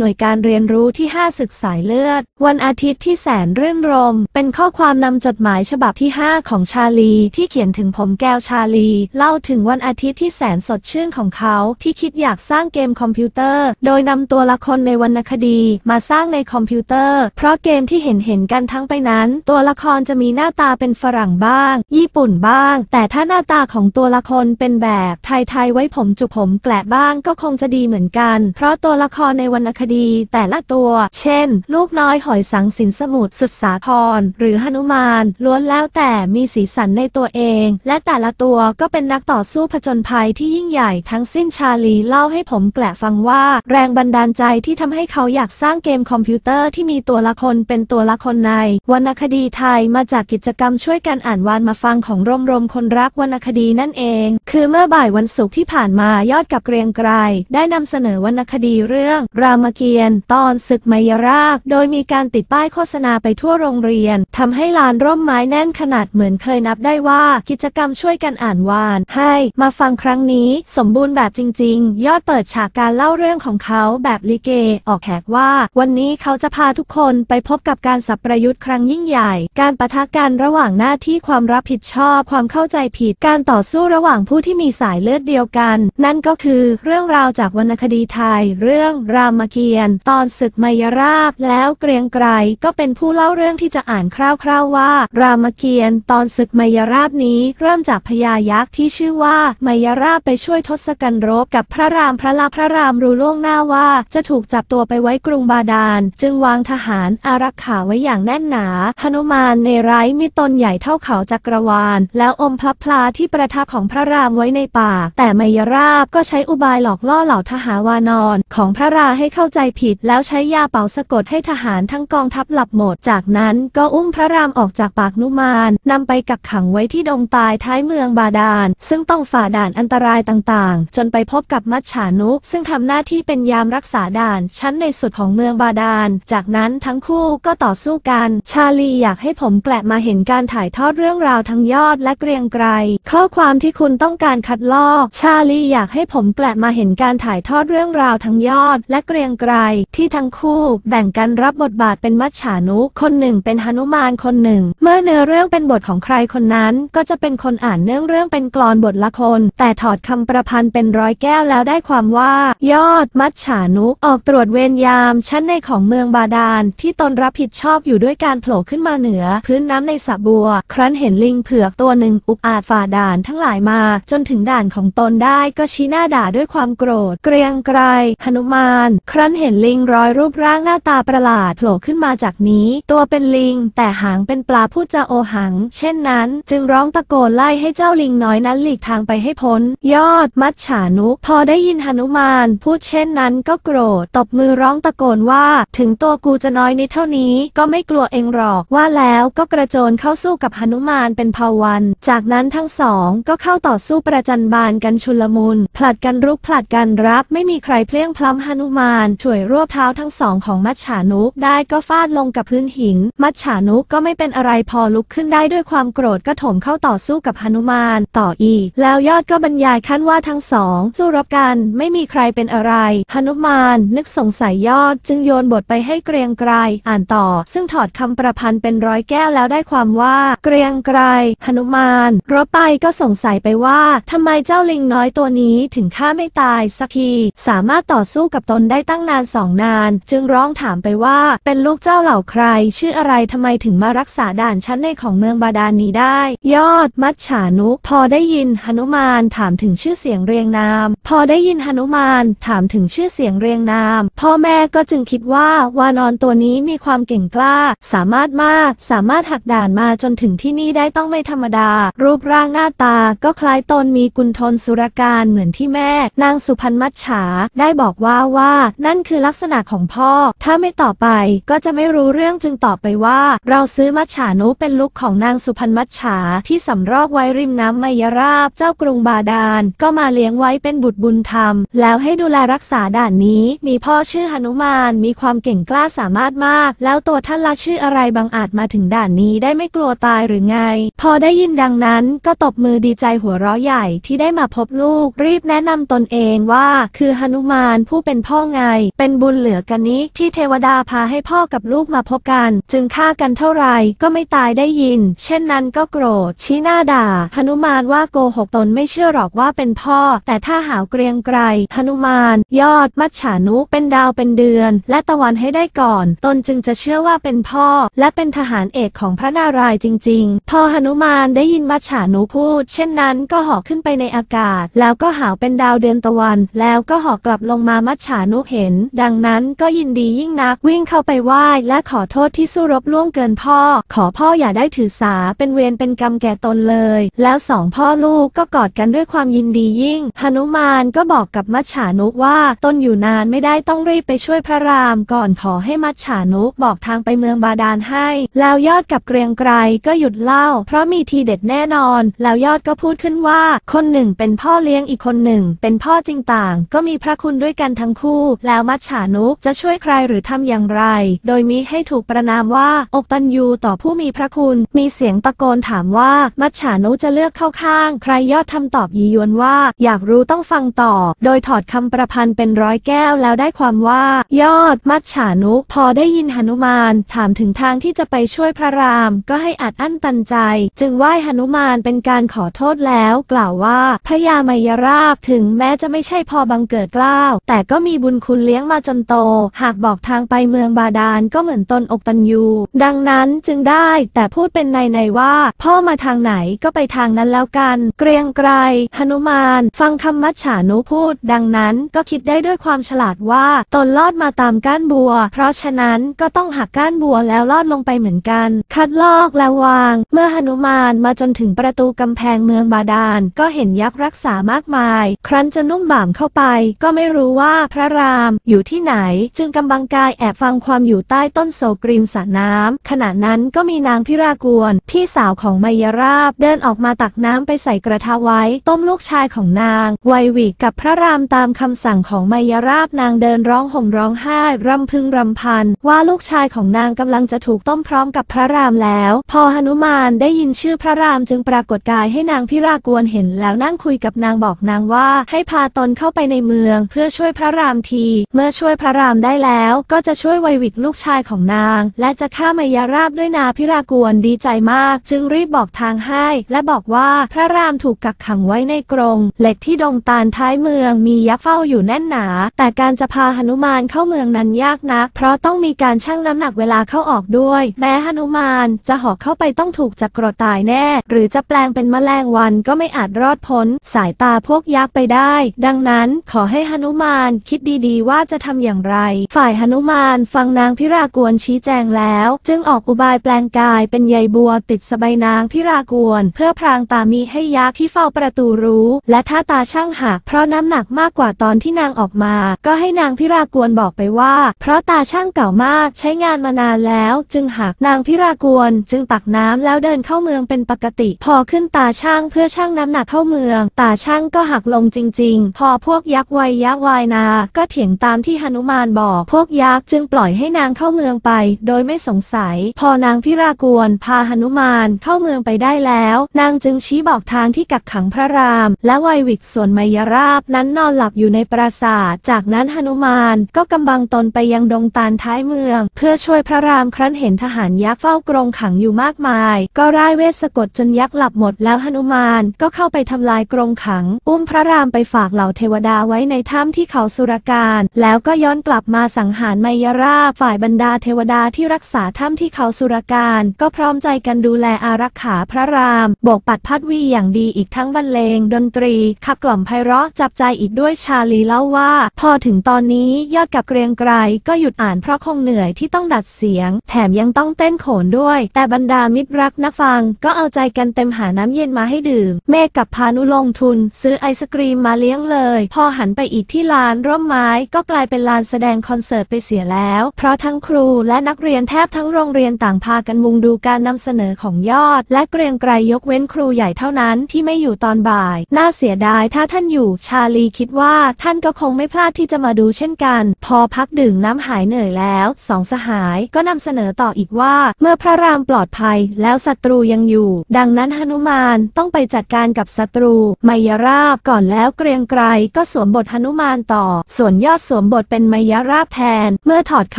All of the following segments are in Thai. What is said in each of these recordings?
หน่วยการเรียนรู้ที่ 5 ศึกสายเลือด วันอาทิตย์ที่แสนเรื่องรม เป็นข้อความนำจดหมายฉบับที่ 5 ของชาลี ที่เขียนถึงผมแก้วชาลี เล่าถึงวันอาทิตย์ที่แสนสดชื่นของเขา ที่คิดอยากสร้างเกมคอมพิวเตอร์ โดยนำตัวละครในวรรณคดี มาสร้างในคอมพิวเตอร์ เพราะเกมที่เห็นเห็นกันทั้งไปนั้นตัวละครจะมีหน้าตาเป็นฝรั่งบ้าง ญี่ปุ่นบ้าง แต่ถ้าหน้าตาของตัวละครเป็นแบบ ไทยๆไว้ผมจุกผม แกละบ้างก็คงจะดีเหมือนกัน เพราะตัวละครในวรรณคดีดีแต่ละตัว เช่น ลูกน้อยหอยสังสินสมุทรสุดสาคร หรือหนุมาน ล้วนแล้วแต่มีสีสันในตัวเอง และแต่ละตัวก็เป็นนักต่อสู้ผจญภัยที่ยิ่งใหญ่ ทั้งสิ้นชาลีเล่าให้ผมแกละฟังว่า แรงบันดาลใจที่ทำให้เขาอยากสร้างเกมคอมพิวเตอร์ ที่มีตัวละครเป็นตัวละครในวรรณคดีไทยมาจากกิจกรรมช่วยกันอ่านวานมาฟังของร่มรมคนรักวรรณคดีนั่นเอง คือเมื่อบ่ายวันศุกร์ที่ผ่านมายอดกับเกรียงไกรได้นำเสนอวรรณคดีเรื่องรามเกเกียนตอนศึกไมยราก โดยมีการติดป้ายโฆษณาไปทั่วโรงเรียน ทำให้ลานร่มไม้แน่นขนาดเหมือนเคยนับได้ว่ากิจกรรมช่วยกันอ่านวาน ให้มาฟังครั้งนี้สมบูรณ์แบบจริง ๆ ยอดเปิดฉากการเล่าเรื่องของเขาแบบลิเก ออกแขกว่า วันนี้เขาจะพาทุกคนไปพบกับการสับประยุทธ์ครั้งยิ่งใหญ่ การปะทะกันระหว่างหน้าที่ความรับผิดชอบ ความเข้าใจผิด การต่อสู้ระหว่างผู้ที่มีสายเลือดเดียวกัน นั่นก็คือ เรื่องราวจากวรรณคดีไทย เรื่องรามเกีียนตอนศึกมายราบ แล้วเกรียงไกรก็เป็นผู้เล่าเรื่องที่จะอ่านคร่าวๆว่า รามเกียรติ์ตอนศึกมายราบนี้เริ่มจากพญายักษ์ที่ชื่อว่ามายราบไปช่วยทศกัณฐ์รบกับพระรามพระลาพระรามรู้ล่วงหน้าว่าจะถูกจับตัวไปไว้กรุงบาดาลจึงวางทหารอารักขาไว้อย่างแน่นหนาหนุมานในไร้มีตนใหญ่เท่าเขาจักรวาลแล้วอมพลับพลาที่ประทับของพระรามไว้ในป่าแต่มายราบก็ใช้อุบายหลอกล่อเหล่าทหารวานอนของพระราให้เข้าใจผิดแล้วใช้ยาเป่าสะกดให้ทหารทั้งกองทัพหลับหมด จากนั้น ก็อุ้มพระรามออกจากปากนุมานนำไปกักขังไว้ที่ดงตายท้ายเมืองบาดาล ซึ่งต้องฝ่าด่านอันตรายต่าง ๆ จนไปพบกับมัชฉานุ ซึ่งทำหน้าที่เป็นยามรักษาด่าน ชั้นในสุดของเมืองบาดาล จากนั้นทั้งคู่ก็ต่อสู้กัน ชาลีอยากให้ผมแกลมาเห็นการถ่ายทอดเรื่องราวทั้งยอดและเกรียงไกรข้อความที่คุณต้องการคัดลอก ชาลีอยากให้ผมแกลมาเห็นการถ่ายทอดเรื่องราวทั้งยอด และเกรียงไกล ที่ทั้งคู่แบ่งกันรับบทบาทเป็นมัจฉานุ คนหนึ่งเป็นหนุมานคนหนึ่ง เมื่อเนื้อเรื่องเป็นบทของใครคนนั้น ก็จะเป็นคนอ่านเนื้อเรื่องเป็นกรอนบทละคน แต่ถอดคำประพันธ์เป็นร้อยแก้วแล้วได้ความว่า ยอดมัจฉานุ ออกตรวจเวรยาม ชั้นในของเมืองบาดาลที่ตนรับผิดชอบอยู่ด้วยการโผล่ขึ้นมาเหนือพื้นน้ำในสระบัว ครั้นเห็นลิงเผือกตัวหนึ่งอุกอาจฝ่าด่านทั้งหลายมา จนถึงด่านของตนได้ก็ชี้หน้าด่าด้วยความโกรธ เกรียงไกรหนุมาน ครั้นนเห็นลิงร้อยรูปร่างหน้าตาประหลาด โผล่ขึ้นมาจากนี้ ตัวเป็นลิงแต่หางเป็นปลาพูดจะโอหัง เช่นนั้น จึงร้องตะโกนไล่ให้เจ้าลิงน้อยนั้นหลีกทางไปให้พ้น ยอดมัดฉานุพอได้ยินหนุมาน พูดเช่นนั้น ก็โกรธตบมือร้องตะโกนว่า ถึงตัวกูจะน้อยนิดเท่านี้ ก็ไม่กลัวเองหรอกว่าแล้วก็กระโจนเข้าสู้กับหนุมานเป็นพาวัน จากนั้นทั้งสอง ก็เข้าต่อสู้ประจันบานกันชุลมุนผลัดกันรุกผลัดกันรับ ไม่มีใครเพลี้ยงพล้ำหนุมานช่วยรวบเท้าทั้งสองของมัชฉานุกได้ก็ฟาดลงกับพื้นหินมัชฉานุกก็ไม่เป็นอะไรพอลุกขึ้นได้ด้วยความโกรธก็ถมเข้าต่อสู้กับหนุมาน ต่ออีกแล้วยอดก็บรรยายขั้นว่าทั้งสองสู้รบกันไม่มีใครเป็นอะไร หนุมาน นึกสงสัยยอดจึงโยนบทไปให้เกรียงไกรอ่านต่อ ซึ่งถอดคำประพันธ์เป็นร้อยแก้วแล้วได้ความว่า เกรียงไกรหนุมานรบไปก็สงสัยไปว่าทำไมเจ้าลิงน้อยตัวนี้ถึงฆ่าไม่ตายสักทีสามารถต่อสู้กับตนได้ตั้งนานสองนาน จึงร้องถามไปว่าเป็นลูกเจ้าเหล่าใคร ชื่ออะไรทำไมถึงมารักษาด่านชั้นในของเมืองบาดาลนนี้ได้ ยอดมัชฉานุพอได้ยินหนุมานถามถึงชื่อเสียงเรียงนาม พอได้ยินหนุมานถามถึงชื่อเสียงเรียงนาม พ่อแม่ก็จึงคิดว่าวานอนตัวนี้มีความเก่งกล้า สามารถมาก สามารถหักด่านมาจนถึงที่นี่ได้ต้องไม่ธรรมดา รูปร่างหน้าตาก็คล้ายตนมีกุนทนสุรการเหมือนที่แม่นางสุพรรณมัชฉาได้บอกว่าว่านั่นคือลักษณะของพ่อ ถ้าไม่ต่อไปก็จะไม่รู้เรื่องจึงตอบไปว่า เราซื้อมัจฉานุเป็นลูกของนางสุพรรณมัจฉาที่สำรอกไว้ริมน้ำมายราบเจ้ากรุงบาดาลก็มาเลี้ยงไว้เป็นบุตรบุญธรรม แล้วให้ดูแลรักษาด่านนี้ มีพ่อชื่อหนุมานมีความเก่งกล้าสามารถมากแล้วตัวท่านละชื่ออะไรบางอาจมาถึงด่านนี้ได้ไม่กลัวตายหรือไง พอได้ยินดังนั้น ก็ตบมือดีใจหัวเราะใหญ่ที่ได้มาพบลูก รีบแนะนำตนเองว่า คือหนุมานผู้เป็นพ่อไงเป็นบุญเหลือกันนี้ที่เทวดาพาให้พ่อกับลูกมาพบกัน จึงฆ่ากันเท่าไรก็ไม่ตายได้ยิน เช่นนั้นก็โกรธชี้หน้าด่าหนุมานว่าโกหกตนไม่เชื่อหรอกว่าเป็นพ่อ แต่ถ้าหาวเกรียงไกรหนุมานยอด มัจฉานุเป็นดาวเป็นเดือน และตะวันให้ได้ก่อนตนจึงจะเชื่อว่าเป็นพ่อ และเป็นทหารเอกของพระนารายณ์จริงๆ พอหนุมานได้ยินมัจฉานุพูดเช่นนั้นก็หอกขึ้นไปในอากาศ แล้วก็หาวเป็นดาวเดือนตะวัน แล้วก็หอกกลับลงมามัจฉานุเห็นนดังนั้นก็ยินดียิ่งนักวิ่งเข้าไปไหว้และขอโทษที่สู้รบล่วงเกินพ่อ ขอพ่ออย่าได้ถือสา เป็นเวรเป็นกรรมแก่ตนเลย แล้วสองพ่อลูกก็กอดกันด้วยความยินดียิ่งหนุมานก็บอกกับมัชฉานุว่าตนอยู่นานไม่ได้ต้องรีบไปช่วยพระรามก่อนขอให้มัชฉานุบอกทางไปเมืองบาดาลให้ แล้วยอดกับเกรียงไกรก็หยุดเล่า เพราะมีทีเด็ดแน่นอน แล้วยอดก็พูดขึ้นว่า คนหนึ่งเป็นพ่อเลี้ยงอีกคนหนึ่ง เป็นพ่อจริงต่างก็มีพระคุณด้วยกันทั้งคู่แล้วล้วมัจฉานุจะช่วยใครหรือทำอย่างไร โดยมิให้ถูกประนามว่าอกตันยูต่อผู้มีพระคุณ มีเสียงตะโกนถามว่า มัจฉานุจะเลือกเข้าข้าง ใครยอดทำตอบยียวนว่า อยากรู้ต้องฟังต่อ โดยถอดคำประพันธ์เป็นร้อยแก้วแล้วได้ความว่า ยอดมัจฉานุพอได้ยินหนุมาน ถามถึงทางที่จะไปช่วยพระราม ก็ให้อัดอั้นตันใจ จึงไหว้หนุมานเป็นการขอโทษแล้ว กล่าวว่าพญามายราบถึงแม้จะไม่ใช่พอบังเกิดกล้าวแต่ก็มีบุญคุณเลี้ยงมาจนโต หากบอกทางไปเมืองบาดาลก็เหมือนตนอกตันยูดังนั้นจึงได้แต่พูดเป็นในในว่าพ่อมาทางไหนก็ไปทางนั้นแล้วกันเกรียงไกรหนุมาน ฟังคำมัจฉานุพูดดังนั้นก็คิดได้ด้วยความฉลาดว่า ตนลอดมาตามก้านบัว เพราะฉะนั้นก็ต้องหักก้านบัวแล้วลอดลงไปเหมือนกัน คัดลอกและวาง เมื่อหนุมานมาจนถึงประตูกำแพงเมืองบาดาลก็เห็นยักษ์รักษามากมายครั้นจะนุ่มบ่ามเข้าไป ก็ไม่รู้ว่าพระรามอยู่ที่ไหนจึง กำบังกายแอบฟังความอยู่ใต้ต้นโซกริมสระน้ำขณะนั้นก็มีนางพิรากวนพี่สาวของมายราบเดินออกมาตักน้ำไปใส่กระทะไว้ ต้มลูกชายของนาง ไววิกกับพระรามตามคำสั่งของมายราบนางเดินร้องห่มร้องไห้รำพึงรำพัน ว่าลูกชายของนางกำลังจะถูกต้มพร้อมกับพระรามแล้ว พอหนุมานได้ยินชื่อพระรามจึงปรากฏกายให้นางพิรากวนเห็นแล้วนั่งคุยกับนางบอกนางว่า ให้พาตนเข้าไปในเมือง เพื่อช่วยพระรามทีเมื่อช่วยพระรามได้แล้ว ก็จะช่วยไววิกลูกชายของนางและจะฆ่ามายาราบด้วยนาพิรากวนดีใจมาก จึงรีบบอกทางให้ และบอกว่าพระรามถูกกักขังไว้ในกรงเหล็กที่ดงตาลท้ายเมือง มียักษ์เฝ้าอยู่แน่นหนา แต่การจะพาหนุมานเข้าเมืองนั้นยากนักเพราะต้องมีการชั่งน้ำหนักเวลาเข้าออกด้วย แม้หนุมานจะหอกเข้าไปต้องถูกจักรตายแน่ หรือจะแปลงเป็นแมลงวันก็ไม่อาจรอดพ้นสายตาพวกยักษ์ไปได้ ดังนั้นขอให้หนุมาน คิดดีๆว่าาจะทำอย่างไร ฝ่ายหนุมานฟังนางพิรากวนชี้แจงแล้ว จึงออกอุบายแปลงกายเป็นใยบัว ติดสบายนางพิรากวนเพื่อพรางตา มีให้ยักษ์ที่เฝ้าประตูรู้ และถ้าตาช่างหักเพราะน้ำหนักมากกว่าตอนที่นางออกมา ก็ให้นางพิรากวนบอกไปว่า เพราะตาช่างเก่ามากใช้งานมานานแล้ว จึงหักนางพิรากวนจึงตักน้ำแล้วเดินเข้าเมืองเป็นปกติ พอขึ้นตาช่างเพื่อช่างน้ำหนักเข้าเมือง ตาช่างก็หักลงจริง ๆ พอพวกยักษ์วัยยักษ์วายนา ก็เถียงตาามที่หนุมานบอกพวกยักษ์จึงปล่อยให้นางเข้าเมืองไป โดยไม่สงสัย พอนางพิรากวนพาหนุมานเข้าเมืองไปได้แล้ว นางจึงชี้บอกทางที่กักขังพระราม และไววิกส่วนมายราบนั้นนอนหลับอยู่ในปราสาท จากนั้นหนุมานก็กำบังตนไปยังดงตาลท้ายเมือง เพื่อช่วยพระรามครั้นเห็นทหารยักษ์เฝ้ากรงขังอยู่มากมาย ก็ร่ายเวทสะกดจนยักษ์หลับหมดแล้วหนุมานก็เข้าไปทำลายกรงขัง อุ้มพระรามไปฝากเหล่าเทวดาไว้ในถ้ำที่เขาสุรการแล้วก็ย้อนกลับมาสังหาร ไมยราฝ่ายบรรดาเทวดาที่รักษาถ้ำที่เขาสุรการ ก็พร้อมใจกันดูแลอารักขาพระรามโบกปัดพัดวีอย่างดีอีกทั้งบรรเลงดนตรีขับกล่อมไพเราะจับใจอีกด้วยชาลีเล่าว่า พอถึงตอนนี้ยอดกับเกรียงไกรก็หยุดอ่านเพราะคงเหนื่อยที่ต้องดัดเสียง แถมยังต้องเต้นโขนด้วย แต่บรรดามิตรรักนักฟัง ก็เอาใจกันเต็มหาน้ำเย็นมาให้ดื่มเมฆกับพานุลงทุน ซื้อไอศกรีมมาเลี้ยงเลยพอหันไปอีกที่ลาน ร่มไม้ก็ก็กลายเป็นลานแสดงคอนเสิร์ตไปเสียแล้ว เพราะทั้งครูและนักเรียนแทบทั้งโรงเรียนต่างพากันมุงดูการนำเสนอของยอด และเกรียงไกรยกเว้นครูใหญ่เท่านั้นที่ไม่อยู่ตอนบ่าย น่าเสียดายถ้าท่านอยู่ ชาลีคิดว่าท่านก็คงไม่พลาดที่จะมาดูเช่นกัน พอพักดื่มน้ำหายเหนื่อยแล้วสองสหายก็นำเสนอต่ออีกว่า เมื่อพระรามปลอดภัยแล้วศัตรูยังอยู่ ดังนั้นหนุมานต้องไปจัดการกับศัตรู ไมยราบก่อนแล้วเกรียงไกรก็สวมบทหนุมานต่อ ส่วนยอดสวมบทเป็นมยราบแทน เมื่อถอดค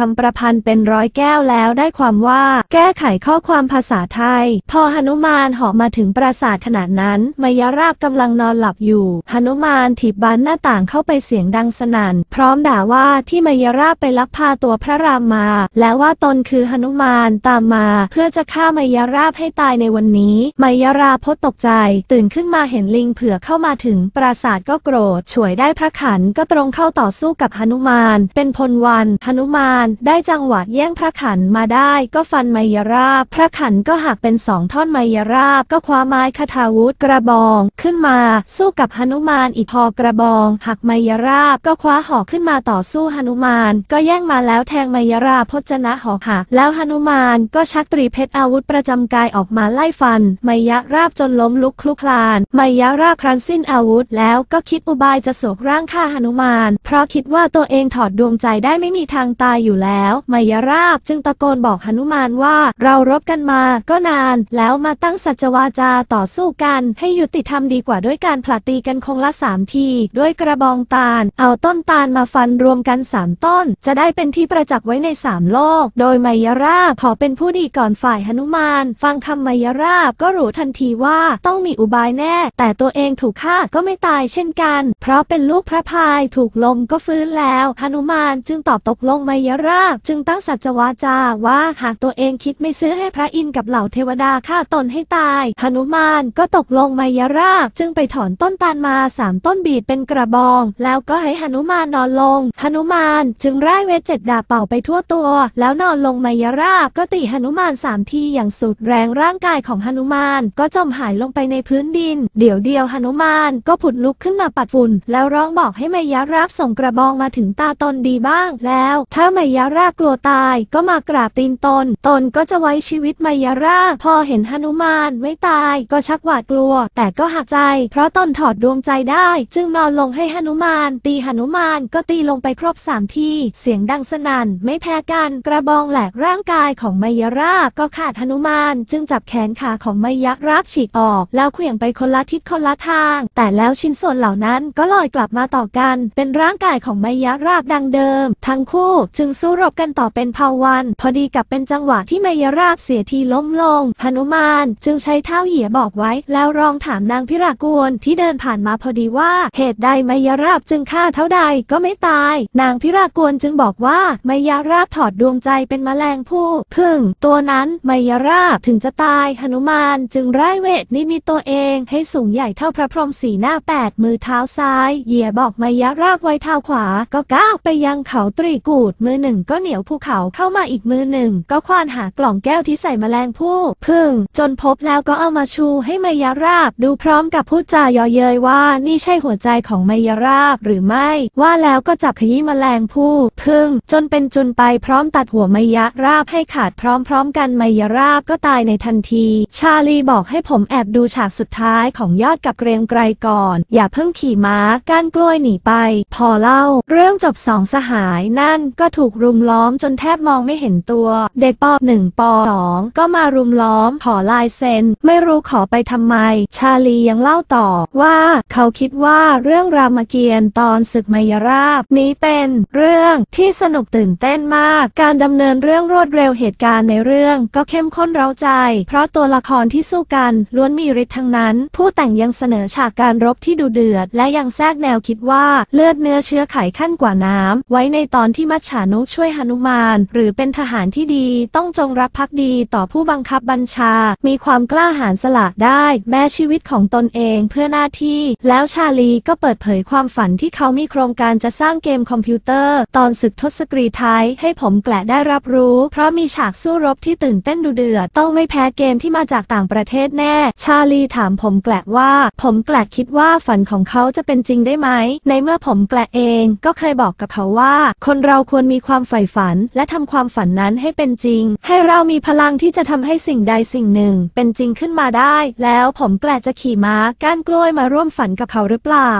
ำประพันธ์เป็นร้อยแก้วแล้วได้ความว่าแก้ไขข้อความภาษาไทย พอหนุมานเหาะมาถึงปราสาทขณะนั้นมยราบกำลังนอนหลับอยู่หนุมานถีบบานหน้าต่างเข้าไปเสียงดังสนั่นพร้อมด่าว่าที่มยราบไปลักพาตัวพระรามมา และว่าตนคือหนุมานตามมาเพื่อจะฆ่ามยราบให้ตายในวันนี้มยราพดตกใจ ตื่นขึ้นมาเห็นลิงเผือกเข้ามาถึงปราสาทก็โกรธช่วยได้พระขันก็ตรงเข้าต่อสู้กับหนุมาน เป็นพลวันหนุมาน ได้จังหวะแย่งพระขันมาได้ก็ฟันไมยราบพระขันก็หักเป็นสองท่อนไมยราบก็คว้าไม้คาถาวุธกระบองขึ้นมา สู้กับหนุมาน อีพอกระบองหักไมยราบก็คว้าหอกขึ้นมาต่อสู้หนุมาน ก็แย่งมาแล้วแทงไมยราพจนะหอกหักแล้วหนุมานก็ชักตรีเพชรอาวุธประจำกายออกมาไล่ฟัน ไมยราบจนล้มลุกคลุกคลาน ไมยราบครั้นสิ้นอาวุธ แล้วก็คิดอุบายจะสวกร่างฆ่าหนุมาน เพราะคิดว่าตัวเองถอดดวงใจได้ไม่มีทางตายอยู่แล้วมายราบจึงตะโกนบอกหนุมานว่า เรารบกันมาก็นานแล้วมาตั้งสัจวาจาต่อสู้กัน ให้ยุติธรรมดีกว่าด้วยการผลัดตีกันคงละสามที ด้วยกระบองตาล เอาต้นตาลมาฟันรวมกันสามต้น จะได้เป็นที่ประจักษ์ไว้ในสามโลก โดยมายราบขอเป็นผู้ดีก่อนฝ่ายหนุมาน ฟังคำมายราบก็รู้ทันทีว่าต้องมีอุบายแน่ แต่ตัวเองถูกฆ่าก็ไม่ตายเช่นกัน เพราะเป็นลูกพระพายถูกลมก็ฟื้นแล้วแล้วหนุมานจึงตอบตกลงมายราจึงตั้งสัจวาจาว่าหากตัวเองคิดไม่ซื้อให้พระอินทร์กับเหล่าเทวดาฆ่าตนให้ตายหนุมานก็ตกลงมายราจึงไปถอนต้นตาลมาสามต้นบีดเป็นกระบองแล้วก็ให้หนุมานนอนลงหนุมานจึงไร่เวทเจ็ดดาบเป่าไปทั่วตัว แล้วนอนลงมายราก็ตีหนุมานสามทีอย่างสุดแรงร่างกายของหนุมานก็จมหายลงไปในพื้นดินเดี๋ยวเดียวหนุมานก็ผุดลุกขึ้นมาปัดฝุ่นแล้วร้องบอกให้มายราส่งกระบองมาถึงตาตนดีบ้างแล้ว ถ้ามายาร่ากลัวตายก็มากราบตีนตนตนก็จะไว้ชีวิตมายาร่าพอเห็นหนุมาน ไม่ตายก็ชักหวาดกลัว แต่ก็หักใจ เพราะตนถอดดวงใจได้ จึงนอนลงให้หนุมาน ตีหนุมาน ก็ตีลงไปครบสามทีเสียงดังสนั่นไม่แพ้กัน กระบองแหลกร่างกายของมายาร่าก็ขาดหนุมาน จึงจับแขนขาของมายาร่าฉีกออก แล้วเขี่ยงไปคนละทิศคนละทาง แต่แล้วชิ้นส่วนเหล่านั้นก็ลอยกลับมาต่อกัน เป็นร่างกายของมายยรากดังเดิม ทั้งคู่ จึงสู้รบกันต่อเป็นผาวัน พอดีกับเป็นจังหวะที่มายรากเสียทีล้มลงหนุมานจึงใช้เท้าเหยียบอกไว้ แล้วรองถามนางพิรากวลที่เดินผ่านมาพอดีว่า เหตุใดมายราบจึงฆ่าเท่าใดก็ไม่ตาย นางพิรากวลจึงบอกว่ามายราบถอดดวงใจเป็นแมลงผู้พึ่ง ตัวนั้นมายราบถึงจะตายหนุมานจึงไร้เวทนิมิตตัวเองให้สูงใหญ่เท่าพระพรหมสีหน้าแปดมือเท้าซ้าย เหยียบอกมายราบไว้เท้าขวาก็ก้าวไปยังเขาตรีกูดมือหนึ่ง ก็เหนียวภูเขาเข้ามาอีกมือหนึ่ง ก็ควานหากล่องแก้วที่ใส่แมลงผู้พึ่งจนพบแล้วก็เอามาชูให้มายาราบ ดูพร้อมกับพูดจาเยาะเย้ยว่า นี่ใช่หัวใจของมายาราบหรือไม่ ว่าแล้วก็จับขยี้แมลงผู้พึ่งจนเป็นจุนไปพร้อมตัดหัวมายาราบให้ขาดพร้อมๆกันมายาราบก็ตายในทันที ชาลีบอกให้ผมแอบดูฉากสุดท้ายของยอดกับเกรงไกรก่อน อย่าเพิ่งขี่ม้าก้านกล้วยหนีไป พอเล่าเรื่องร่่งจบสองสหายนั่นก็ถูกรุมล้อมจนแทบมองไม่เห็นตัว เด็กปอหนึ่งปอสองก็มารุมล้อมขอลายเซ็นไม่รู้ขอไปทำไม ชาลียังเล่าต่อว่า เขาคิดว่าเรื่องรามเกียรติ์ตอนศึกมายราบนี้เป็นเรื่องที่สนุกตื่นเต้นมาก การดำเนินเรื่องรวดเร็วเหตุการณ์ในเรื่องก็เข้มข้นเร้าใจ เพราะตัวละครที่สู้กันล้วนมีฤทธิ์ทั้งนั้น ผู้แต่งยังเสนอฉากการรบที่ดูเดือด และยังแทรกแนวคิดว่าเลือดเนื้อเชื้อไขขั้นกว่าน้ำไว้ในตอนที่มัจฉานุช่วยหนุมาน หรือเป็นทหารที่ดีต้องจงรักภักดีต่อผู้บังคับบัญชา มีความกล้าหาญสละได้แม้ชีวิตของตนเองเพื่อหน้าที่ แล้วชาลีก็เปิดเผยความฝันที่เขามีโครงการจะสร้างเกมคอมพิวเตอร์ ตอนศึกทศกรีไทยให้ผมแกละได้รับรู้ เพราะมีฉากสู้รบที่ตื่นเต้นดูเดือดต้องไม่แพ้เกมที่มาจากต่างประเทศแน่ ชาลีถามผมแกละว่า ผมแกละคิดว่าฝันของเขาจะเป็นจริงได้ไหม ในเมื่อผมแกละเองก็ก็เคยบอกกับเขาว่า คนเราควรมีความใฝ่ฝัน และทำความฝันนั้นให้เป็นจริง ให้เรามีพลังที่จะทำให้สิ่งใดสิ่งหนึ่ง เป็นจริงขึ้นมาได้ แล้วผมแปลจะขี่ม้าก้านกล้วยมาร่วมฝันกับเขาหรือเปล่า